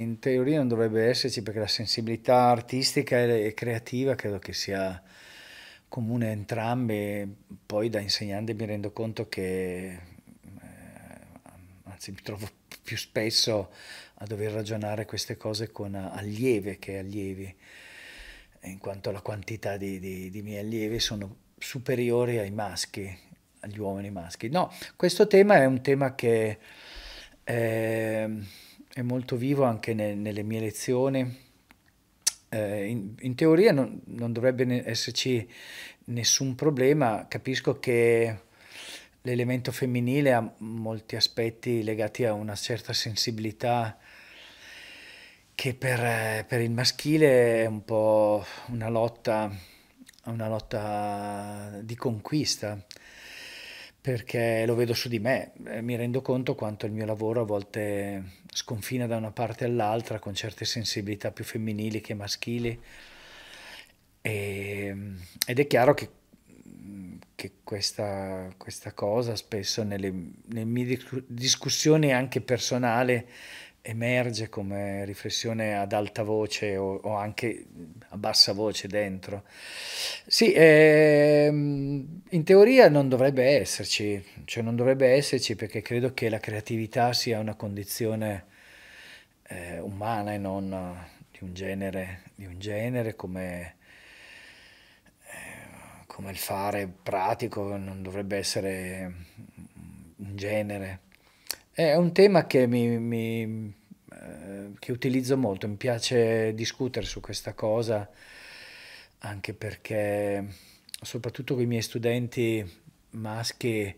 In teoria non dovrebbe esserci perché la sensibilità artistica e creativa credo che sia comune a entrambe, poi da insegnante mi rendo conto che, eh, anzi mi trovo più spesso a dover ragionare queste cose con allieve che allievi, in quanto la quantità di, di, di miei allievi sono superiori ai maschi, agli uomini maschi. No, questo tema è un tema che... Eh, è molto vivo anche ne, nelle mie lezioni. Eh, in, in, teoria non, non dovrebbe esserci nessun problema, capisco che l'elemento femminile ha molti aspetti legati a una certa sensibilità che per, eh, per, il maschile è un po' una lotta, una lotta di conquista perché lo vedo su di me, eh, mi rendo conto quanto il mio lavoro a volte sconfina da una parte all'altra con certe sensibilità più femminili che maschili e, ehm, ed è chiaro che, mm, che questa, questa, cosa spesso nelle, nelle mie discussioni anche personali emerge come riflessione ad alta voce o, o anche a bassa voce dentro. Sì, ehm, in teoria non dovrebbe esserci, cioè non dovrebbe esserci perché credo che la creatività sia una condizione eh, umana e non eh, di un genere, di un genere come, eh, come il fare pratico non dovrebbe essere un genere. È un tema che, mi, mi, eh, che utilizzo molto, mi piace discutere su questa cosa, anche perché soprattutto con i miei studenti maschi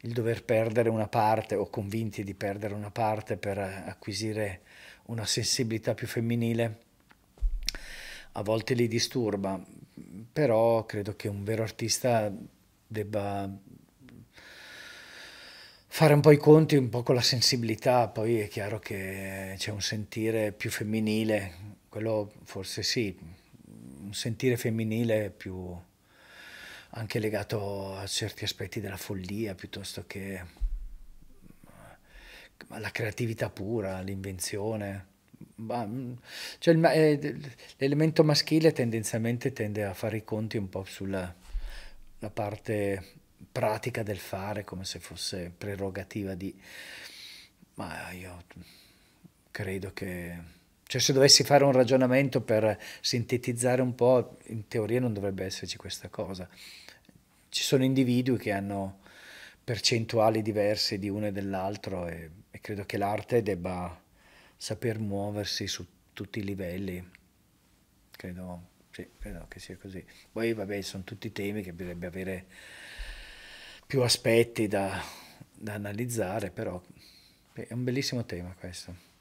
il dover perdere una parte o convinti di perdere una parte per acquisire una sensibilità più femminile a volte li disturba, però credo che un vero artista debba fare un po' i conti un po' con la sensibilità, poi è chiaro che c'è un sentire più femminile, quello forse sì, un sentire femminile più anche legato a certi aspetti della follia piuttosto che alla creatività pura, all'invenzione. Mm, cioè eh, l'elemento maschile tendenzialmente tende a fare i conti un po' sulla parte pratica del fare come se fosse prerogativa di... Ma io credo che... Cioè se dovessi fare un ragionamento per sintetizzare un po', in teoria non dovrebbe esserci questa cosa. Ci sono individui che hanno percentuali diverse di uno e dell'altro e, e credo che l'arte debba saper muoversi su tutti i livelli. Credo, sì, credo che sia così. Poi vabbè, sono tutti temi che bisognerebbe avere più aspetti da, da analizzare, però è un bellissimo tema questo.